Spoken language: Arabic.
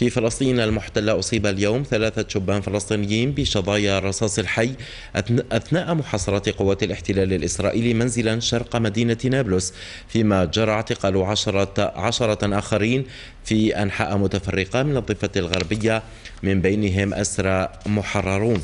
في فلسطين المحتلة أصيب اليوم ثلاثة شبان فلسطينيين بشظايا الرصاص الحي أثناء محاصرة قوات الاحتلال الإسرائيلي منزلا شرق مدينة نابلس فيما جرى اعتقال عشرة, عشرة آخرين في أنحاء متفرقة من الضفة الغربية من بينهم أسرى محررون